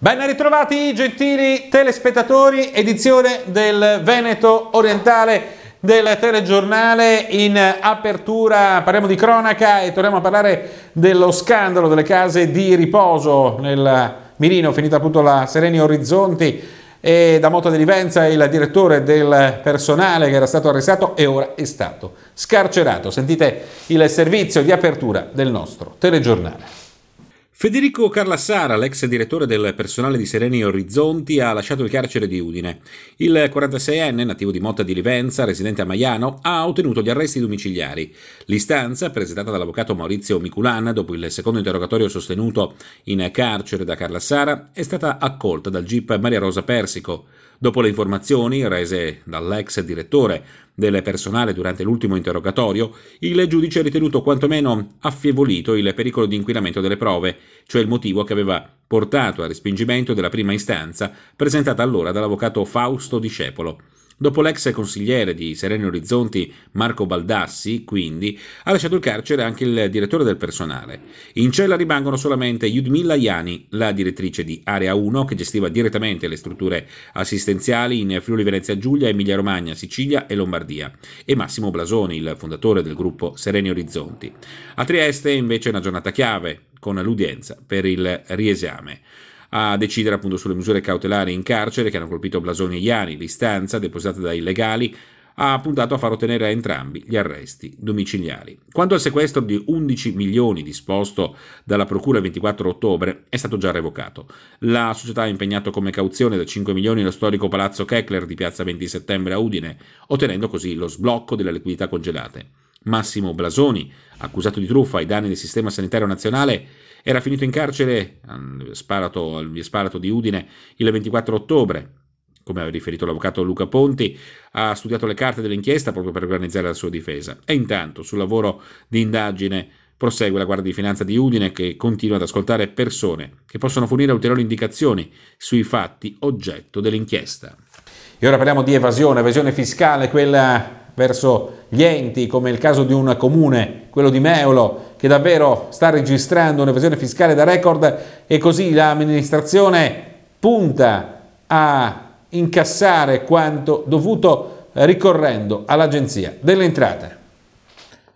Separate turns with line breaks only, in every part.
Ben ritrovati gentili telespettatori, edizione del Veneto Orientale del telegiornale in apertura parliamo di cronaca e torniamo a parlare dello scandalo delle case di riposo nel Mirino, finita appunto la Sereni Orizzonti e da Motta di Livenza il direttore del personale che era stato arrestato e ora è stato scarcerato. Sentite il servizio di apertura del nostro telegiornale. Federico Carlassara, l'ex direttore del personale di Sereni Orizzonti, ha lasciato il carcere di Udine. Il 46enne, nativo di Motta di Livenza, residente a Maiano, ha ottenuto gli arresti domiciliari. L'istanza, presentata dall'avvocato Maurizio Miculan dopo il secondo interrogatorio sostenuto in carcere da Carlassara, è stata accolta dal GIP Maria Rosa Persico. Dopo le informazioni rese dall'ex direttore del personale durante l'ultimo interrogatorio, il giudice ha ritenuto quantomeno affievolito il pericolo di inquinamento delle prove, cioè il motivo che aveva portato al respingimento della prima istanza presentata allora dall'avvocato Fausto Discepolo. Dopo l'ex consigliere di Sereni Orizzonti Marco Baldassi, quindi, ha lasciato il carcere anche il direttore del personale. In cella rimangono solamente Yudmila Iani, la direttrice di Area 1 che gestiva direttamente le strutture assistenziali in Friuli Venezia Giulia, Emilia Romagna, Sicilia e Lombardia, e Massimo Blasoni, il fondatore del gruppo Sereni Orizzonti. A Trieste invece è una giornata chiave con l'udienza per il riesame a decidere appunto sulle misure cautelari in carcere che hanno colpito Blasoni e Iani. L'istanza, depositata dai legali, ha puntato a far ottenere a entrambi gli arresti domiciliari. Quanto al sequestro di 11 milioni disposto dalla Procura il 24 ottobre, è stato già revocato. La società ha impegnato come cauzione da 5 milioni lo storico palazzo Keckler di piazza 20 settembre a Udine, ottenendo così lo sblocco delle liquidità congelate. Massimo Blasoni, accusato di truffa ai danni del Sistema Sanitario Nazionale, era finito in carcere, sparato, il sparato di Udine, il 24 ottobre. Come ha riferito l'avvocato Luca Ponti, ha studiato le carte dell'inchiesta proprio per organizzare la sua difesa. E intanto, sul lavoro di indagine prosegue la Guardia di Finanza di Udine che continua ad ascoltare persone che possono fornire ulteriori indicazioni sui fatti oggetto dell'inchiesta. E ora parliamo di evasione, evasione fiscale, quella verso gli enti, come il caso di un comune, quello di Meolo, che davvero sta registrando un'evasione fiscale da record e così l'amministrazione punta a incassare quanto dovuto eh, ricorrendo all'Agenzia delle Entrate.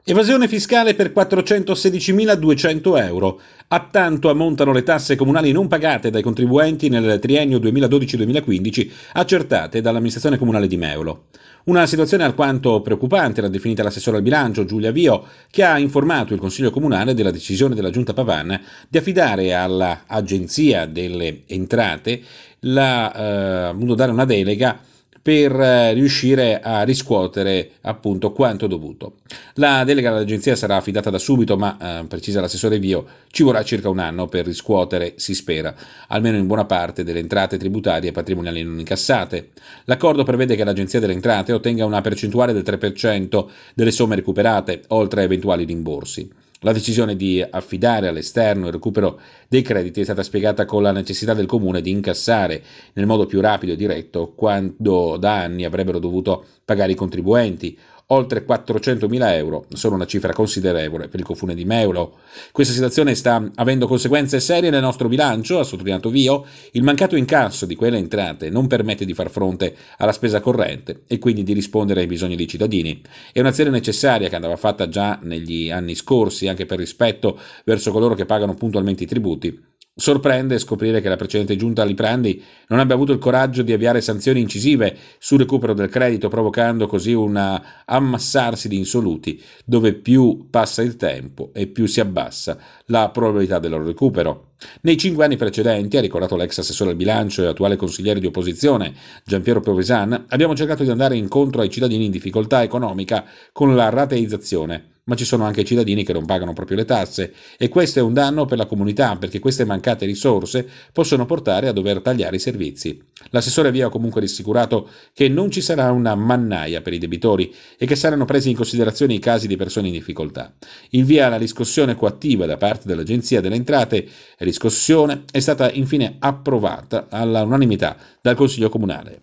Evasione fiscale per 416.200 euro. A tanto ammontano le tasse comunali non pagate dai contribuenti nel triennio 2012-2015, accertate dall'amministrazione comunale di Meulo. Una situazione alquanto preoccupante l'ha definita l'assessore al bilancio Giulia Vio, che ha informato il Consiglio Comunale della decisione della Giunta Pavan di affidare all'Agenzia delle Entrate la, eh, dare una delega per eh, riuscire a riscuotere appunto quanto dovuto. La delega all'agenzia sarà affidata da subito, ma eh, precisa l'assessore Vio, ci vorrà circa un anno per riscuotere, si spera, almeno in buona parte delle entrate tributarie e patrimoniali non incassate. L'accordo prevede che l'agenzia delle entrate ottenga una percentuale del 3% delle somme recuperate, oltre a eventuali rimborsi. La decisione di affidare all'esterno il recupero dei crediti è stata spiegata con la necessità del comune di incassare nel modo più rapido e diretto quanto da anni avrebbero dovuto pagare i contribuenti, oltre 400.000 euro sono una cifra considerevole per il confine di Meulo. Questa situazione sta avendo conseguenze serie nel nostro bilancio, ha sottolineato Vio, il mancato incasso di quelle entrate non permette di far fronte alla spesa corrente e quindi di rispondere ai bisogni dei cittadini. È un'azione necessaria che andava fatta già negli anni scorsi anche per rispetto verso coloro che pagano puntualmente i tributi Sorprende scoprire che la precedente giunta Liprandi non abbia avuto il coraggio di avviare sanzioni incisive sul recupero del credito, provocando così un ammassarsi di insoluti, dove più passa il tempo e più si abbassa la probabilità del loro recupero. Nei cinque anni precedenti, ha ricordato l'ex assessore al bilancio e attuale consigliere di opposizione Giampiero Provesan, abbiamo cercato di andare incontro ai cittadini in difficoltà economica con la rateizzazione ma ci sono anche i cittadini che non pagano proprio le tasse e questo è un danno per la comunità perché queste mancate risorse possono portare a dover tagliare i servizi. L'assessore vi ha comunque rassicurato che non ci sarà una mannaia per i debitori e che saranno presi in considerazione i casi di persone in difficoltà. Il via alla riscossione coattiva da parte dell'Agenzia delle Entrate e riscossione è stata infine approvata all'unanimità dal Consiglio Comunale.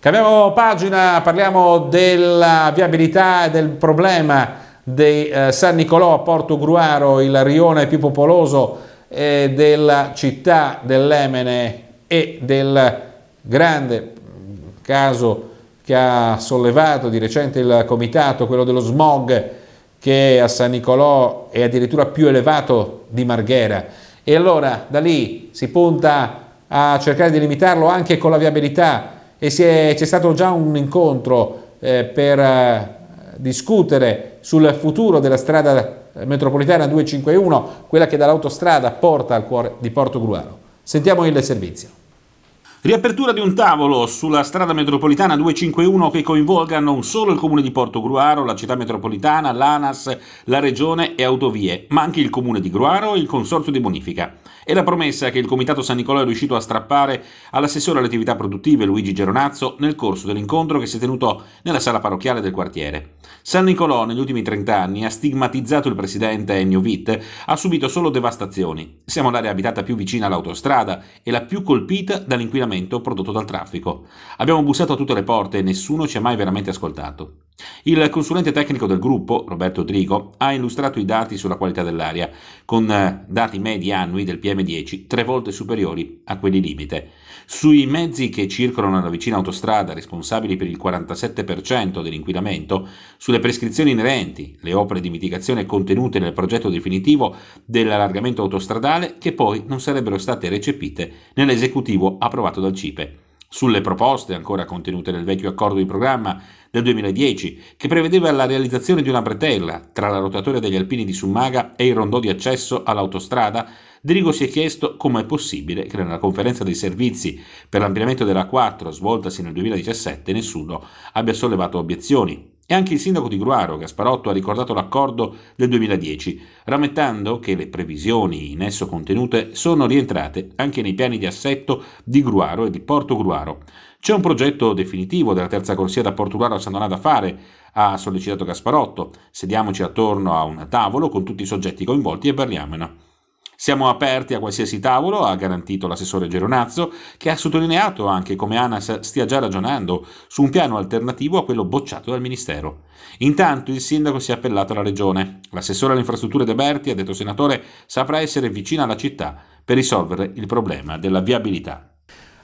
Cambiamo pagina, parliamo della viabilità e del problema di eh, San Nicolò a Porto Gruaro, il rione più popoloso eh, della città dell'Emene e del grande caso che ha sollevato di recente il comitato, quello dello smog che a San Nicolò è addirittura più elevato di Marghera. E allora da lì si punta a cercare di limitarlo anche con la viabilità e c'è stato già un incontro eh, per eh, discutere sul futuro della strada eh, metropolitana 251, quella che dall'autostrada porta al cuore di Porto Gruaro. Sentiamo il servizio. Riapertura di un tavolo sulla strada metropolitana 251 che coinvolga non solo il comune di Porto Gruaro, la città metropolitana, l'ANAS, la regione e autovie, ma anche il comune di Gruaro e il consorzio di bonifica. È la promessa che il comitato San Nicolò è riuscito a strappare all'assessore alle attività produttive Luigi Geronazzo nel corso dell'incontro che si è tenuto nella sala parrocchiale del quartiere. San Nicolò negli ultimi 30 anni ha stigmatizzato il presidente Ennio Witt, ha subito solo devastazioni. Siamo l'area abitata più vicina all'autostrada e la più colpita dall'inquinamento affollamento prodotto dal traffico. Abbiamo bussato a tutte le porte e nessuno ci ha mai veramente ascoltato. Il consulente tecnico del gruppo, Roberto Trigo, ha illustrato i dati sulla qualità dell'aria, con eh, dati medi annui del PM10 tre volte superiori a quelli limite. Sui mezzi che circolano nella vicina autostrada, responsabili per il 47% dell'inquinamento, sulle prescrizioni inerenti, le opere di mitigazione contenute nel progetto definitivo dell'allargamento autostradale che poi non sarebbero state recepite nell'esecutivo approvato dal CIPE sulle proposte ancora contenute nel vecchio accordo di programma del 2010 che prevedeva la realizzazione di una bretella tra la rotatoria degli alpini di Summaga e il rondò di accesso all'autostrada, Drigo si è chiesto come è possibile che nella conferenza dei servizi per l'ampliamento della 4 svoltasi nel 2017 nessuno abbia sollevato obiezioni. E anche il sindaco di Gruaro, Gasparotto, ha ricordato l'accordo del 2010, rammettando che le previsioni in esso contenute sono rientrate anche nei piani di assetto di Gruaro e di Porto Gruaro. C'è un progetto definitivo della terza corsia da Porto Gruaro a San Donato da fare, ha sollecitato Gasparotto. Sediamoci attorno a un tavolo con tutti i soggetti coinvolti e parliamone. Siamo aperti a qualsiasi tavolo, ha garantito l'assessore Geronazzo, che ha sottolineato anche come ANAS stia già ragionando su un piano alternativo a quello bocciato dal Ministero. Intanto il sindaco si è appellato alla Regione. L'assessore alle infrastrutture De Berti, ha detto senatore, saprà essere vicina alla città per risolvere il problema della viabilità.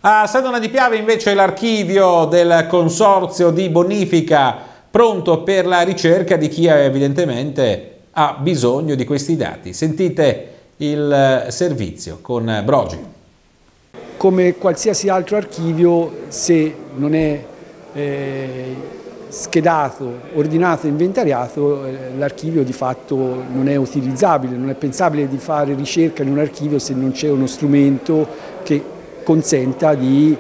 A Sadona di Piave invece l'archivio del consorzio di bonifica pronto per la ricerca di chi evidentemente ha bisogno di questi dati. Sentite il eh, servizio con eh, Brogi.
Come qualsiasi altro archivio, se non è eh, schedato, ordinato e inventariato, eh, l'archivio di fatto non è utilizzabile, non è pensabile di fare ricerca in un archivio se non c'è uno strumento che consenta di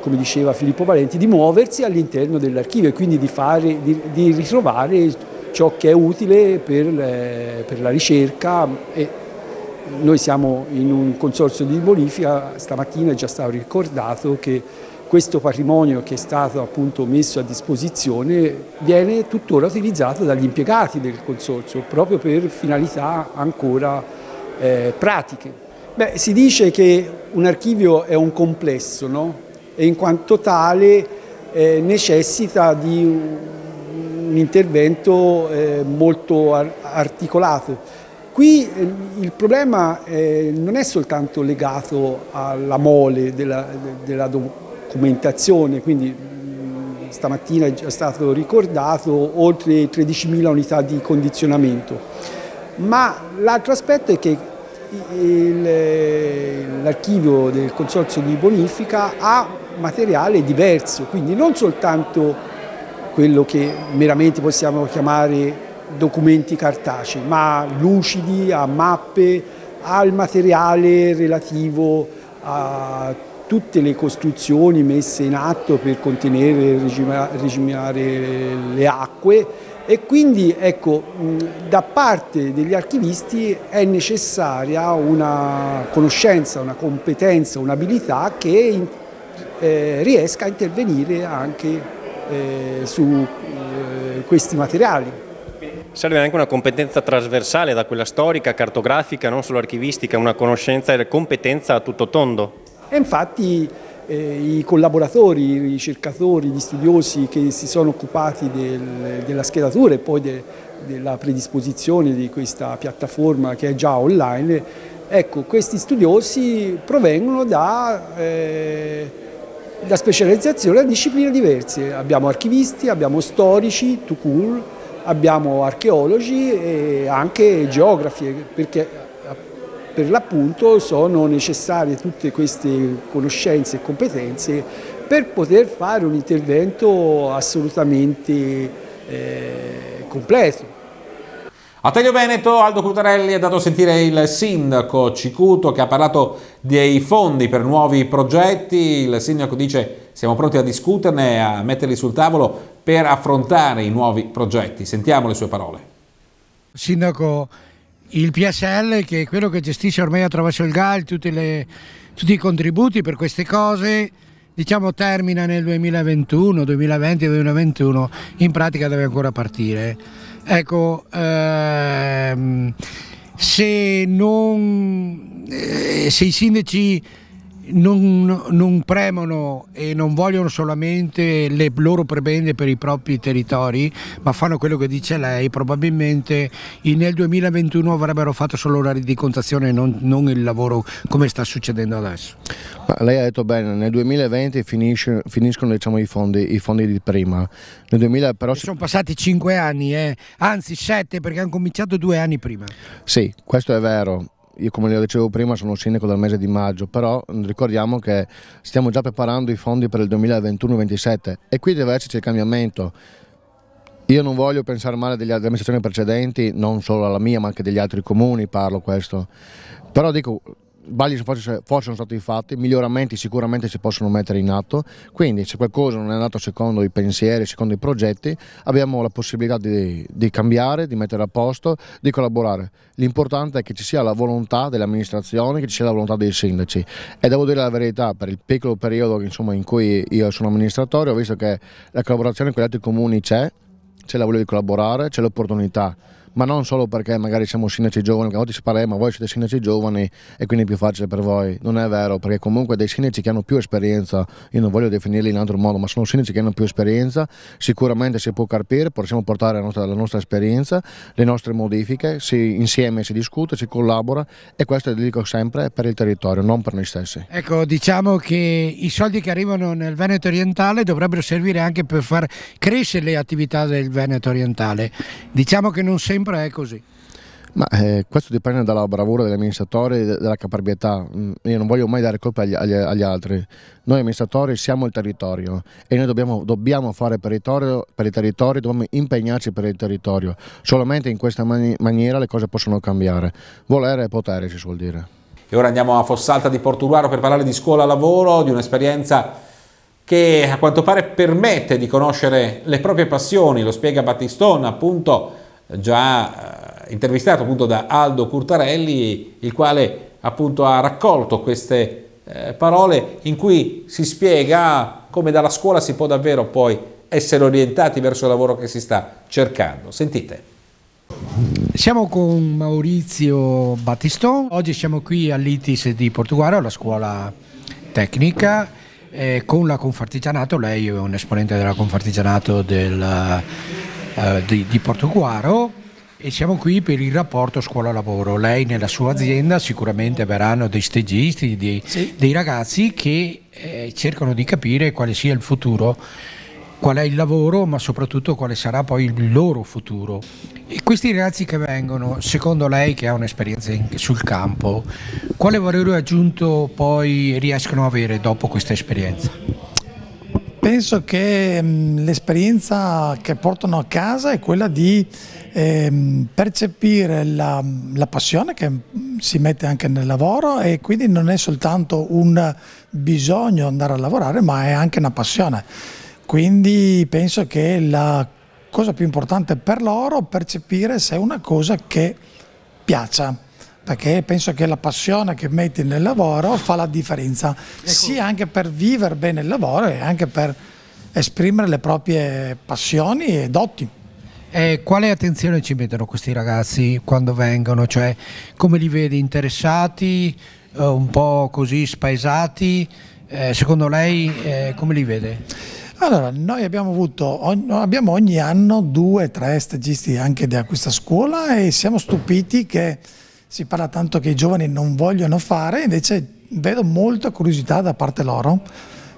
come diceva Filippo Valenti, di muoversi all'interno dell'archivio e quindi di, fare, di, di, ritrovare ciò che è utile per, le, per la ricerca e noi siamo in un consorzio di bonifica, stamattina è già stato ricordato che questo patrimonio che è stato appunto messo a disposizione viene tuttora utilizzato dagli impiegati del consorzio proprio per finalità ancora eh, pratiche. Beh, si dice che un archivio è un complesso no? e in quanto tale eh, necessita di un intervento eh, molto articolato Qui ehm, il problema eh, non è soltanto legato alla mole della, della documentazione, quindi mm, stamattina è già stato ricordato oltre 13.000 unità di condizionamento, ma l'altro aspetto è che eh, l'archivio del Consorzio di Bonifica ha materiale diverso, quindi non soltanto quello che meramente possiamo chiamare documenti cartacei, ma lucidi a mappe, al materiale relativo a tutte le costruzioni messe in atto per contenere e regima, regimare le acque e quindi ecco, da parte degli archivisti è necessaria una conoscenza, una competenza, un'abilità che eh, riesca a intervenire anche eh, su eh, questi materiali.
Serve anche una competenza trasversale da quella storica, cartografica, non solo archivistica, una conoscenza e competenza a tutto tondo.
E infatti eh, i collaboratori, i ricercatori, gli studiosi che si sono occupati del, della schedatura e poi de, della predisposizione di questa piattaforma che è già online, ecco, questi studiosi provengono da, eh, da specializzazione a discipline diverse. Abbiamo archivisti, abbiamo storici, to cool, abbiamo archeologi e anche geografi perché per l'appunto sono necessarie tutte queste conoscenze e competenze per poter fare un intervento assolutamente
eh, completo. A Taglio Veneto Aldo Cutarelli ha dato a sentire il sindaco Cicuto che ha parlato dei fondi per nuovi progetti, il sindaco dice siamo pronti a discuterne, a metterli sul tavolo, per affrontare i nuovi progetti. Sentiamo le sue parole.
Sindaco, il PSL che è quello che gestisce ormai attraverso il GAL le, tutti i contributi per queste cose, diciamo termina nel 2021, 2020, 2021, in pratica deve ancora partire. Ecco, ehm, se, non, eh, se i sindaci non, non, premono e non vogliono solamente le loro prebende per i propri territori, ma fanno quello che dice lei, probabilmente nel 2021 avrebbero fatto solo la ridicontazione e non, non, il lavoro come sta succedendo adesso.
Ma lei ha detto bene, nel 2020 finisce, finiscono diciamo, i, fondi, i, fondi, di prima, nel 2000, però... E sono passati 5 anni, eh? anzi 7 perché hanno cominciato due anni prima. Sì, questo è vero, io come le dicevo prima sono sindaco dal mese di maggio, però ricordiamo che stiamo già preparando i fondi per il 2021 2027 e qui deve esserci il cambiamento. Io non voglio pensare male delle amministrazioni precedenti, non solo alla mia ma anche degli altri comuni parlo questo, però dico sbagli forse sono stati fatti, miglioramenti sicuramente si possono mettere in atto, quindi se qualcosa non è andato secondo i pensieri, secondo i progetti, abbiamo la possibilità di, di cambiare, di mettere a posto, di collaborare. L'importante è che ci sia la volontà dell'amministrazione, che ci sia la volontà dei sindaci e devo dire la verità, per il piccolo periodo insomma, in cui io sono amministratore ho visto che la collaborazione con gli altri comuni c'è, c'è la voglia di collaborare, c'è l'opportunità ma non solo perché magari siamo sindaci giovani, a volte si parla, eh, ma voi siete sindaci giovani e quindi è più facile per voi. Non è vero, perché comunque dei sindaci che hanno più esperienza, io non voglio definirli in altro modo, ma sono sindaci che hanno più esperienza, sicuramente si può capire, possiamo portare la nostra, la nostra esperienza, le nostre modifiche, si, insieme si discute, si collabora e questo lo dico sempre per il territorio, non per noi stessi.
Ecco, diciamo che i soldi che arrivano nel Veneto orientale dovrebbero servire anche per far crescere le attività del Veneto orientale. Diciamo che non sempre sempre è così.
Ma eh, questo dipende dalla bravura degli amministratori e dalla caparbietà. Mm, io non voglio mai dare colpa agli, agli, agli altri. Noi amministratori siamo il territorio e noi dobbiamo, dobbiamo fare per il, territorio, per il, territorio, dobbiamo impegnarci per il territorio. Solamente in questa mani maniera le cose possono cambiare. Volere e potere si suol dire.
E ora andiamo a Fossalta di Porturuaro per parlare di scuola-lavoro, di un'esperienza che a quanto pare permette di conoscere le proprie passioni, lo spiega Battistone appunto già eh, intervistato appunto da Aldo Curtarelli, il quale appunto ha raccolto queste eh, parole in cui si spiega come dalla scuola si può davvero poi essere orientati verso il lavoro che si sta cercando. Sentite.
Siamo con Maurizio Battiston, oggi siamo qui all'ITIS di Portugallo, alla scuola tecnica, eh, con la Confartigianato, lei è un esponente della Confartigianato del eh, di, di Portoguaro e siamo qui per il rapporto scuola-lavoro. Lei nella sua azienda sicuramente verranno dei stagisti, dei, sì. dei ragazzi che eh, cercano di capire quale sia il futuro, qual è il lavoro, ma soprattutto quale sarà poi il loro futuro. E questi ragazzi che vengono, secondo lei che ha un'esperienza in, sul campo, quale valore aggiunto poi riescono a avere dopo questa esperienza?
penso che mm, l'esperienza che portano a casa è quella di eh, percepire la, la, passione che mm, si mette anche nel lavoro e quindi non è soltanto un bisogno andare a lavorare ma è anche una passione. Quindi penso che la cosa più importante per loro è percepire se è una cosa che piaccia perché penso che la passione che metti nel lavoro fa la differenza, ecco. sia anche per vivere bene il lavoro e anche per esprimere le proprie passioni
e doti. E quale attenzione ci mettono questi ragazzi quando vengono? Cioè, come li vedi interessati, eh, un po' così spaesati? Eh, secondo lei eh, come li vede?
Allora, noi abbiamo avuto abbiamo ogni anno due, tre stagisti anche da questa scuola e siamo stupiti che si parla tanto che i giovani non vogliono fare, invece vedo molta curiosità da parte loro,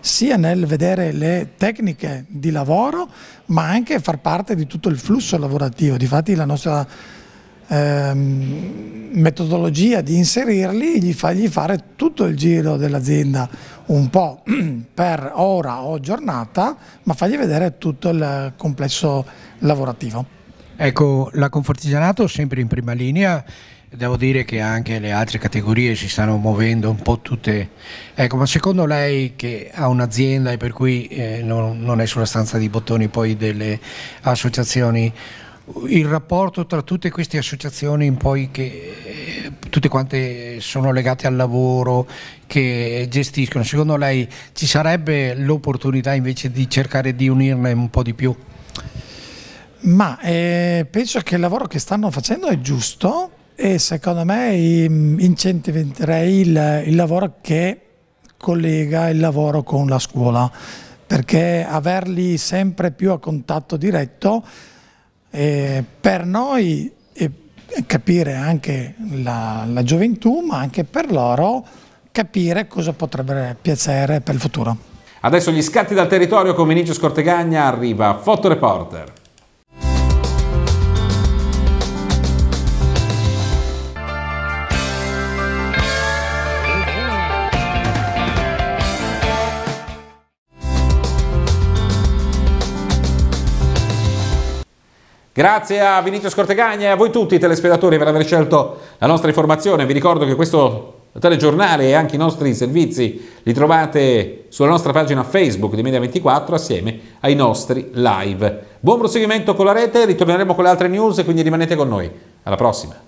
sia nel vedere le tecniche di lavoro, ma anche far parte di tutto il flusso lavorativo. Difatti la nostra ehm, metodologia di inserirli gli fargli fare tutto il giro dell'azienda, un po' per ora o giornata, ma fagli vedere tutto il complesso lavorativo. Ecco, la Confortigianato sempre in prima linea
Devo dire che anche le altre categorie si stanno muovendo un po' tutte. Ecco, ma secondo lei che ha un'azienda e per cui eh, non, non, è sulla stanza di bottoni poi delle associazioni, il rapporto tra tutte queste associazioni poi che eh, tutte quante sono legate al lavoro, che gestiscono, secondo lei ci sarebbe l'opportunità invece di cercare di unirne un po' di più?
Ma eh, penso che il lavoro che stanno facendo è giusto, e secondo me ehm, incentiverei il, il lavoro che collega il lavoro con la scuola perché averli sempre più a contatto diretto eh, per noi e capire anche la, la gioventù ma anche per loro capire cosa potrebbe piacere per il futuro.
Adesso gli scatti dal territorio con Vinicio Scortegagna arriva Fotoreporter. Grazie a Vinicio Scortegagna e a voi tutti telespedatori per aver scelto la nostra informazione. Vi ricordo che questo telegiornale e anche i nostri servizi li trovate sulla nostra pagina Facebook di Media24 assieme ai nostri live. Buon
proseguimento con la rete, ritorneremo con le altre news, quindi rimanete con noi. Alla prossima!